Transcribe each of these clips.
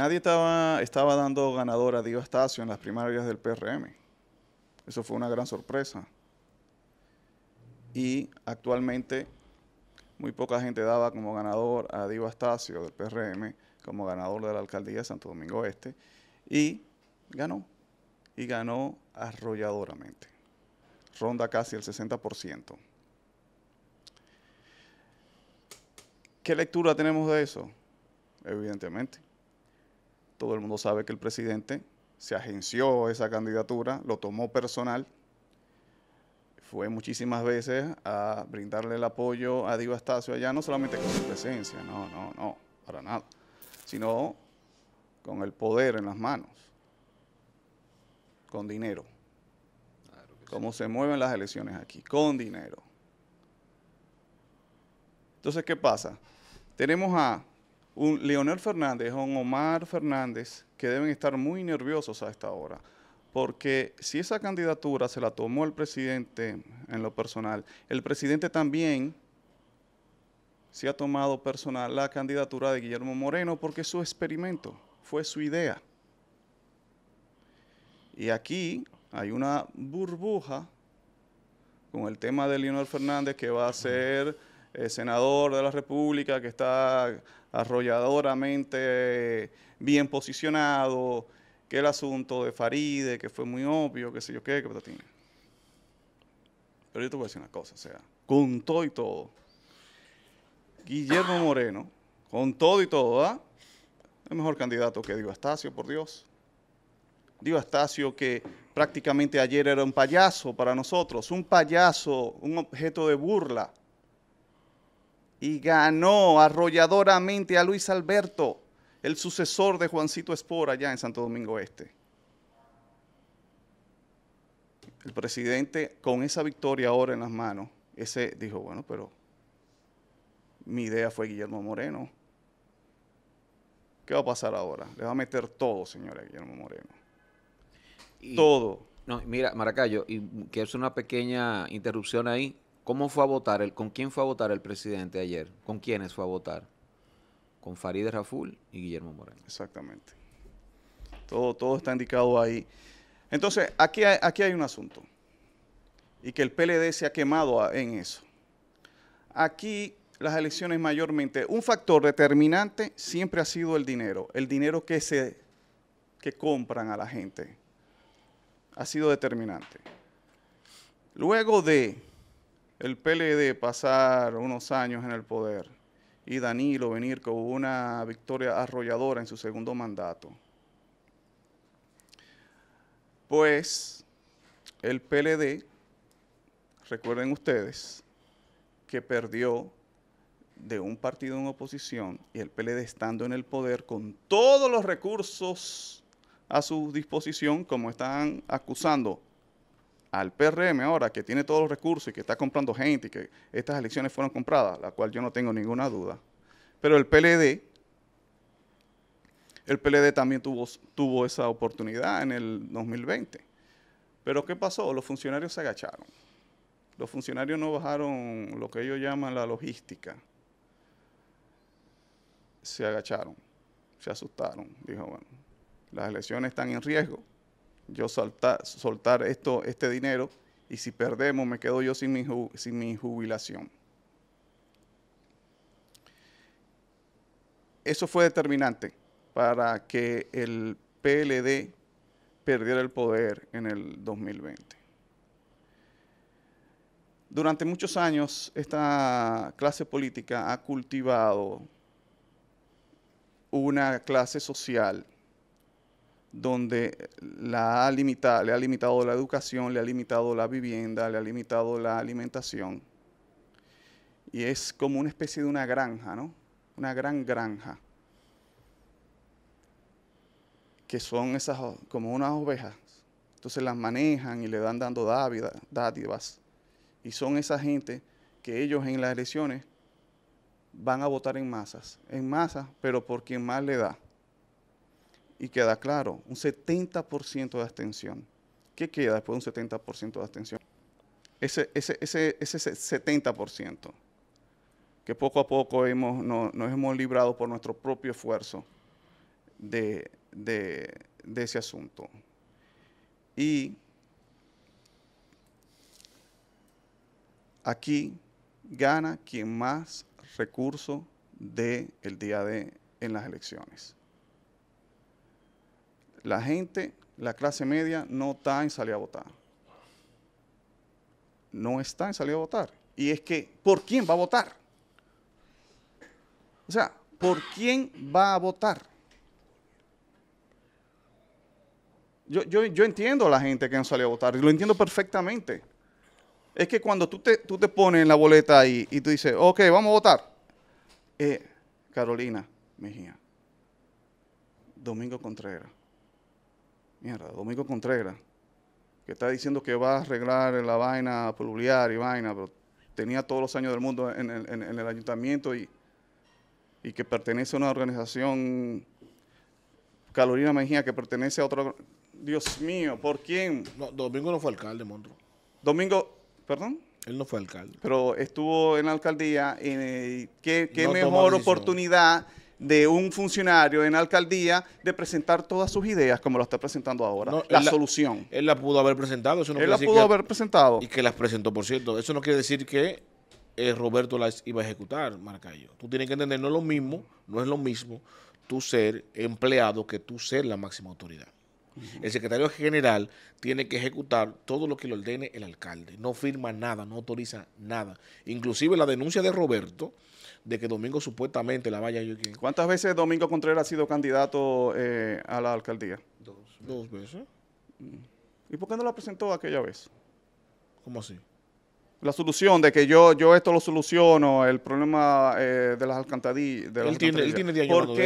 Nadie estaba, dando ganador a Dio Astacio en las primarias del PRM. Eso fue una gran sorpresa. Y actualmente muy poca gente daba como ganador a Dio Astacio del PRM, como ganador de la alcaldía de Santo Domingo Este, y ganó. Y ganó arrolladoramente. Ronda casi el 60%. ¿Qué lectura tenemos de eso? Evidentemente. Todo el mundo sabe que el presidente se agenció esa candidatura, lo tomó personal, fue muchísimas veces a brindarle el apoyo a Diva Estacio allá, no solamente con su presencia, no, no, no, para nada, sino con el poder en las manos, con dinero. Cómo se mueven las elecciones aquí, con dinero. Entonces, ¿qué pasa? Tenemos a un Leonel Fernández o un Omar Fernández que deben estar muy nerviosos a esta hora. Porque si esa candidatura se la tomó el presidente en lo personal, el presidente también se ha tomado personal la candidatura de Guillermo Moreno porque su experimento, fue su idea. Y aquí hay una burbuja con el tema de Leonel Fernández que va a ser el eh, senador de la República que está arrolladoramente bien posicionado, que el asunto de Faride, que fue muy obvio, que sé yo qué, que patatín. Pero yo te voy a decir una cosa, o sea, con todo y todo, Guillermo Moreno, con todo y todo, ¿ah? Es mejor candidato que Dio Astacio, por Dios. Dio Astacio que prácticamente ayer era un payaso para nosotros, un payaso, un objeto de burla y ganó arrolladoramente a Luis Alberto, el sucesor de Juancito Espor allá en Santo Domingo Este. El presidente con esa victoria ahora en las manos, ese dijo, bueno, pero mi idea fue Guillermo Moreno. ¿Qué va a pasar ahora? Le va a meter todo, señora Guillermo Moreno. todo. No, mira, Maracayo, y quiero hacer una pequeña interrupción ahí ¿Cómo fue a votar? El, ¿Con quién fue a votar el presidente ayer? ¿Con quiénes fue a votar? Con Farideh Raful y Guillermo Moreno. Exactamente. Todo, todo está indicado ahí. Entonces, aquí hay, aquí hay un asunto. Y que el PLD se ha quemado en eso. Aquí las elecciones mayormente, un factor determinante siempre ha sido el dinero. El dinero que, se, que compran a la gente ha sido determinante. Luego de el PLD pasar unos años en el poder y Danilo venir con una victoria arrolladora en su segundo mandato, pues el PLD, recuerden ustedes, que perdió de un partido en oposición y el PLD estando en el poder con todos los recursos a su disposición, como están acusando al PRM ahora, que tiene todos los recursos y que está comprando gente y que estas elecciones fueron compradas, la cual yo no tengo ninguna duda. Pero el PLD, el PLD también tuvo, tuvo esa oportunidad en el 2020. Pero ¿qué pasó? Los funcionarios se agacharon. Los funcionarios no bajaron lo que ellos llaman la logística. Se agacharon, se asustaron. Dijo, bueno, las elecciones están en riesgo yo soltar, esto, este dinero y si perdemos me quedo yo sin mi, sin mi jubilación. Eso fue determinante para que el PLD perdiera el poder en el 2020. Durante muchos años esta clase política ha cultivado una clase social donde la ha le ha limitado la educación, le ha limitado la vivienda, le ha limitado la alimentación. Y es como una especie de una granja, ¿no? Una gran granja. Que son esas, como unas ovejas. Entonces las manejan y le dan dando dádivas. Y son esa gente que ellos en las elecciones van a votar en masas. En masas, pero por quien más le da y queda claro, un 70% de abstención. ¿Qué queda después de un 70% de abstención? Ese, ese, ese, ese 70%, que poco a poco hemos, nos hemos librado por nuestro propio esfuerzo de, de ese asunto. Y aquí gana quien más recursos de el día de en las elecciones la gente, la clase media, no está en salir a votar. No está en salir a votar. Y es que, ¿por quién va a votar? O sea, ¿por quién va a votar? Yo, yo, entiendo a la gente que no salió a votar, y lo entiendo perfectamente. Es que cuando tú te, tú te pones en la boleta y, y tú dices, ok, vamos a votar. Eh, Carolina Mejía, Domingo Contreras, mierda, Domingo Contreras, que está diciendo que va a arreglar la vaina pluvial y vaina, pero tenía todos los años del mundo en el, ayuntamiento y, que pertenece a una organización, Calorina Mejía, que pertenece a otra... Dios mío, ¿por quién? No, Domingo no fue alcalde, Monro. Domingo, perdón. Él no fue alcalde. Pero estuvo en la alcaldía. Eh, y, ¿Qué, mejor oportunidad? de un funcionario en alcaldía de presentar todas sus ideas como lo está presentando ahora. la, solución. él la pudo haber presentado. Eso no él la pudo haber presentado. Y que las presentó, por cierto. Eso no quiere decir que eh, Roberto las iba a ejecutar, Marcayo. Tú tienes que entender, no es lo mismo, no es lo mismo tú ser empleado que tú ser la máxima autoridad. El secretario general tiene que ejecutar todo lo que le ordene el alcalde. No firma nada, no autoriza nada. Inclusive la denuncia de Roberto, de que Domingo supuestamente la vaya a ¿Cuántas veces Domingo Contreras ha sido candidato eh, a la alcaldía? Dos. ¿Dos veces? Mm. ¿Y por qué no la presentó aquella vez? ¿Cómo así? la solución de que yo, yo esto lo soluciono, el problema eh, de las alcantarillas. De él, tiene, él tiene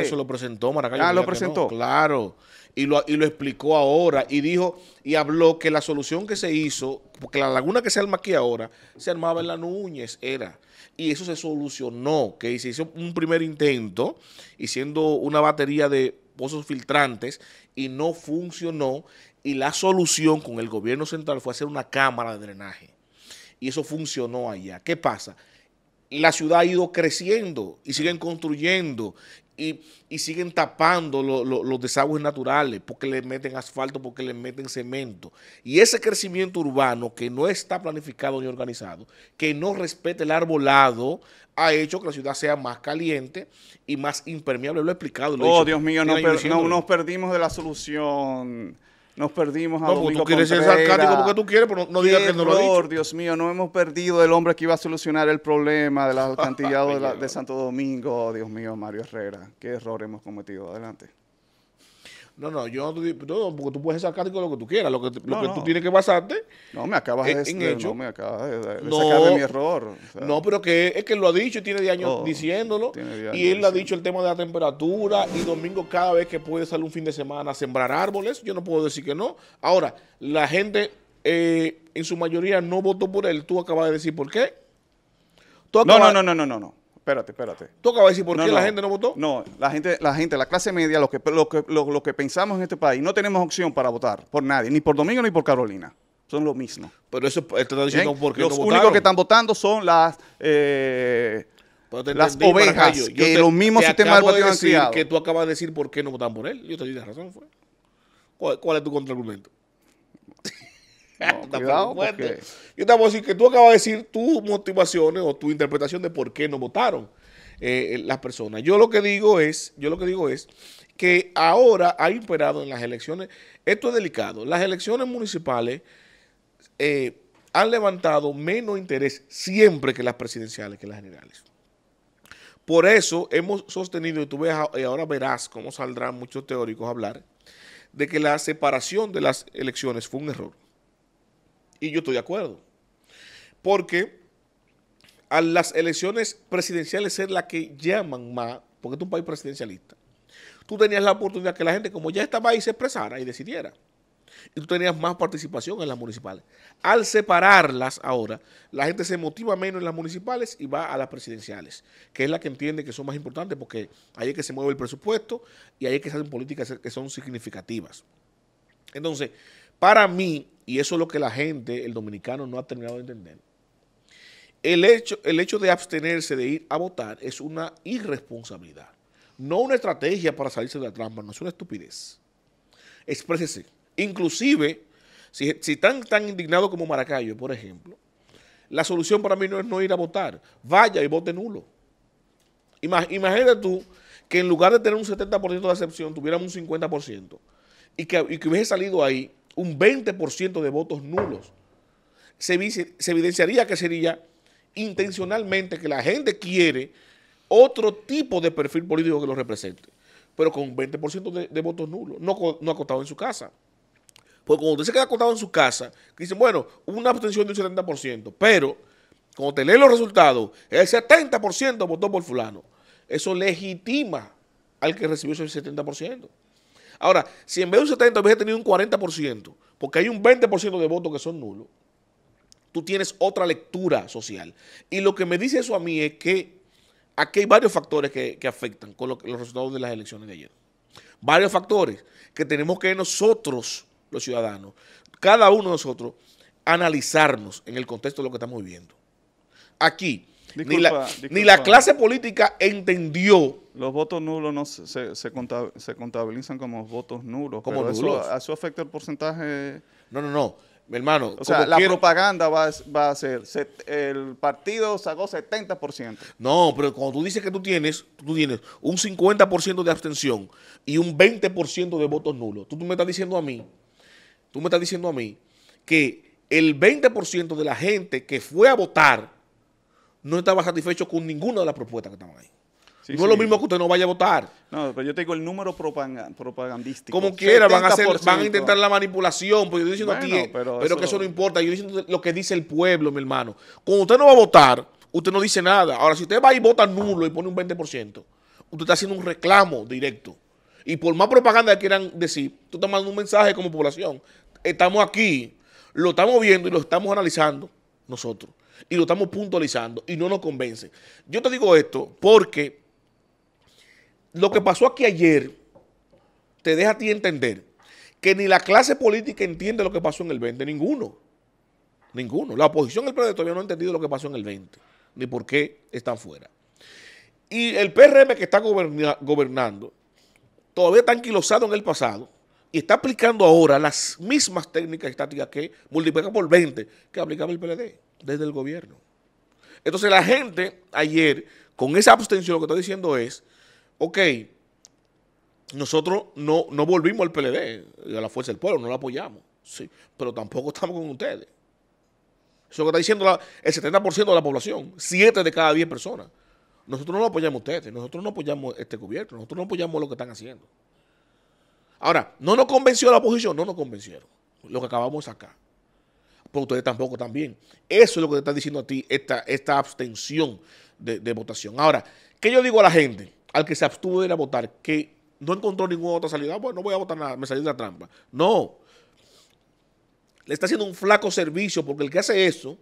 eso, lo presentó Maracayo. Ah, lo presentó. claro, y lo, y lo explicó ahora, y dijo, y habló que la solución que se hizo, porque la laguna que se arma aquí ahora, se armaba en la Núñez, era. Y eso se solucionó, que se hizo un primer intento, y siendo una batería de pozos filtrantes y no funcionó. Y la solución con el gobierno central fue hacer una cámara de drenaje y eso funcionó allá. ¿Qué pasa? La ciudad ha ido creciendo y siguen construyendo y, siguen tapando los desagües naturales porque le meten asfalto, porque le meten cemento. Y ese crecimiento urbano que no está planificado ni organizado, que no respete el arbolado, ha hecho que la ciudad sea más caliente y más impermeable. Lo he explicado. oh, Dios mío, no, no, nos perdimos de la solución nos perdimos a No, tú quieres ser sarcástico porque tú quieres, pero no, digas que no lo Qué error, Dios mío, no hemos perdido el hombre que iba a solucionar el problema del alcantillado de, la- de Santo Domingo. Oh, Dios mío, Mario Herrera. Qué error hemos cometido. Adelante. No, no, yo no, porque tú puedes sacar lo que tú quieras, lo que, que tú tienes que basarte. No, me acabas de, decir, me acabas de, sacar de mi error. No, pero que es que lo ha dicho, y tiene 10 años diciéndolo. y él le ha dicho el tema de la temperatura. Y domingo, cada vez que puede salir un fin de semana a sembrar árboles, yo no puedo decir que no. Ahora, la gente eh, en su mayoría no votó por él. Tú acabas de decir por qué. no, no, no, no, no, no. Espérate, espérate. ¿Tú acabas de decir por qué la gente no votó? No, la gente, la gente, la clase media, los que, los que, los, que pensamos en este país, no tenemos opción para votar por nadie, ni por Domingo ni por Carolina son lo mismo. Pero eso está diciendo ¿Eh? por qué Los únicos que están votando son las eh, las ovejas que los mismos sistemas de que tú acabas de decir por qué no votan por él. Yo te di razón. Fue. ¿Cuál, ¿Cuál, es tu contraargumento? Yo te voy a decir que tú acabas de decir tus motivaciones o tu interpretación de por qué no votaron eh, las personas. Yo lo que digo es, yo lo que digo es que ahora ha imperado en las elecciones, esto es delicado, las elecciones municipales eh, han levantado menos interés siempre que las presidenciales, que las generales. Por eso hemos sostenido, y tú y ahora verás cómo saldrán muchos teóricos a hablar, de que la separación de las elecciones fue un error. Y yo estoy de acuerdo. Porque a las elecciones presidenciales es la que llaman más, porque es un país presidencialista. Tú tenías la oportunidad que la gente, como ya estaba ahí, se expresara y decidiera. Y tú tenías más participación en las municipales. Al separarlas ahora, la gente se motiva menos en las municipales y va a las presidenciales, que es la que entiende que son más importantes porque ahí es que se mueve el presupuesto y ahí es que se hacen políticas que son significativas. Entonces, para mí, y eso es lo que la gente, el dominicano, no ha terminado de entender. El hecho, el hecho de abstenerse de ir a votar es una irresponsabilidad. No una estrategia para salirse de la trampa, no es una estupidez. Exprésese. Inclusive, si, si están tan indignados como Maracayo, por ejemplo, la solución para mí no es no ir a votar. Vaya y vote nulo. Imagínate tú que en lugar de tener un 70% de acepción, tuviéramos un 50%. Y que, y que hubiese salido ahí un 20% de votos nulos. Se, evidenciaría que sería intencionalmente que la gente quiere otro tipo de perfil político que lo represente, pero con un 20% de, votos nulos, no, no acotado en su casa. Porque cuando usted se queda acotado en su casa, dice, dicen, bueno, una abstención de un 70%, pero cuando te leen los resultados, el 70% votó por fulano. Eso legitima al que recibió ese 70%. Ahora, si en vez de un 70 hubiese tenido un 40%, porque hay un 20% de votos que son nulos, tú tienes otra lectura social. Y lo que me dice eso a mí es que aquí hay varios factores que, afectan con los resultados de las elecciones de ayer. Varios factores que tenemos que nosotros, los ciudadanos, cada uno de nosotros, analizarnos en el contexto de lo que estamos viviendo. Aquí, ni, la, clase política entendió. Los votos nulos no se, se, contabilizan como votos nulos. Como nulos. Eso, afecta el porcentaje. No, no, no. Mi hermano, la propaganda va, a ser, el partido sacó 70%. No, pero cuando tú dices que tú tienes, tú tienes un 50% de abstención y un 20% de votos nulos, tú me estás diciendo a mí, tú me estás diciendo a mí que el 20% de la gente que fue a votar no estaba satisfecho con ninguna de las propuestas que estaban ahí. no es lo mismo que usted no vaya a votar. No, pero yo tengo el número propagandístico. Como quiera, van a, hacer, van a intentar la manipulación, yo diciendo pero, que eso no importa. Yo estoy diciendo lo que dice el pueblo, mi hermano. Cuando usted no va a votar, usted no dice nada. Ahora, si usted va y vota nulo y pone un 20%, usted está haciendo un reclamo directo. Y por más propaganda que quieran decir, tú estás mandando un mensaje como población. Estamos aquí, lo estamos viendo y lo estamos analizando nosotros y lo estamos puntualizando y no nos convence. Yo te digo esto porque lo que pasó aquí ayer te deja a ti entender que ni la clase política entiende lo que pasó en el 20, ninguno. Ninguno. La oposición del PLD todavía no ha entendido lo que pasó en el 20, ni por qué están fuera. Y el PRM que está gobernando todavía está anquilosado en el pasado y está aplicando ahora las mismas técnicas estáticas que multiplica por 20 que aplicaba el PLD desde el gobierno. Entonces la gente ayer, con esa abstención, lo que está diciendo es, ok, nosotros no, no volvimos al PLD, a la fuerza del pueblo, no lo apoyamos, sí, pero tampoco estamos con ustedes. Eso que está diciendo el 70% de la población, 7 de cada 10 personas. Nosotros no lo apoyamos ustedes, nosotros no apoyamos este gobierno, nosotros no apoyamos lo que están haciendo. Ahora, ¿no nos convenció la oposición? No nos convencieron. Lo que acabamos acá pues ustedes tampoco también. Eso es lo que te está diciendo a ti esta, esta abstención de, votación. Ahora, ¿qué yo digo a la gente? Al que se abstuvo de ir a votar, que no encontró ninguna otra salida, ah, bueno, no voy a votar nada, me salí de la trampa. No. Le está haciendo un flaco servicio porque el que hace eso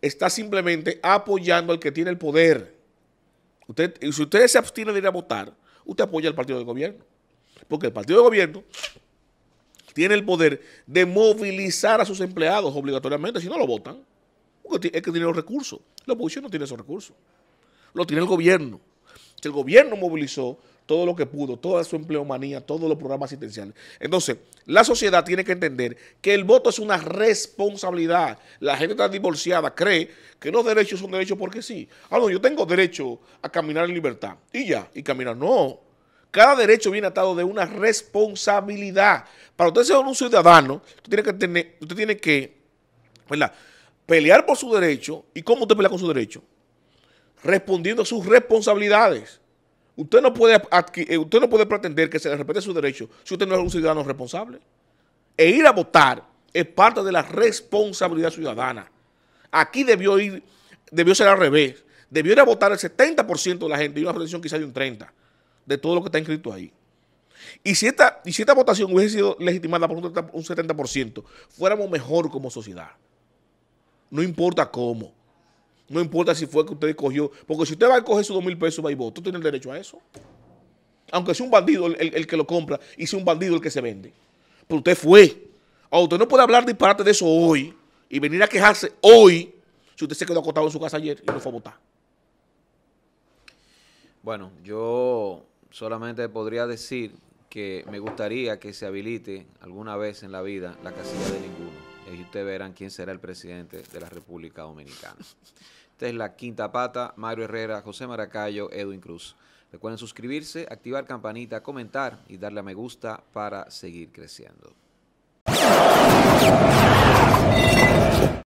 está simplemente apoyando al que tiene el poder. Usted, si ustedes se abstienen de ir a votar, usted apoya al partido de gobierno. Porque el partido de gobierno tiene el poder de movilizar a sus empleados obligatoriamente, si no lo votan. Porque es que tiene los recursos. La oposición no tiene esos recursos. Lo tiene el gobierno. El gobierno movilizó todo lo que pudo, toda su empleomanía, todos los programas asistenciales. Entonces, la sociedad tiene que entender que el voto es una responsabilidad. La gente está divorciada, cree que los derechos son derechos porque sí. Ah, no, yo tengo derecho a caminar en libertad. Y ya, y caminar. No, cada derecho viene atado de una responsabilidad. Para usted ser un ciudadano, usted tiene que tener, usted tiene que, Pelear por su derecho. ¿Y cómo usted pelea con su derecho? Respondiendo a sus responsabilidades. Usted no puede, eh, usted no puede pretender que se le respete su derecho si usted no es un ciudadano responsable. E ir a votar es parte de la responsabilidad ciudadana. Aquí debió ir, debió ser al revés. Debió ir a votar el 70% de la gente y una reflexión quizá de un 30% de todo lo que está inscrito ahí. Y si esta, votación hubiese sido legitimada por un 70%, fuéramos mejor como sociedad. No importa cómo. No importa si fue que usted cogió. Porque si usted va a coger sus dos mil pesos, va y Usted tiene el derecho a eso. Aunque sea un bandido el, que lo compra y sea un bandido el que se vende. Pero usted fue. O usted no puede hablar disparate de eso hoy y venir a quejarse hoy si usted se quedó acostado en su casa ayer y no fue a votar. Bueno, yo solamente podría decir que me gustaría que se habilite alguna vez en la vida la casilla de ninguno. Y ustedes verán quién será el presidente de la República Dominicana. Esta es la quinta pata, Mario Herrera, José Maracayo, Edwin Cruz. Recuerden suscribirse, activar campanita, comentar y darle a me gusta para seguir creciendo.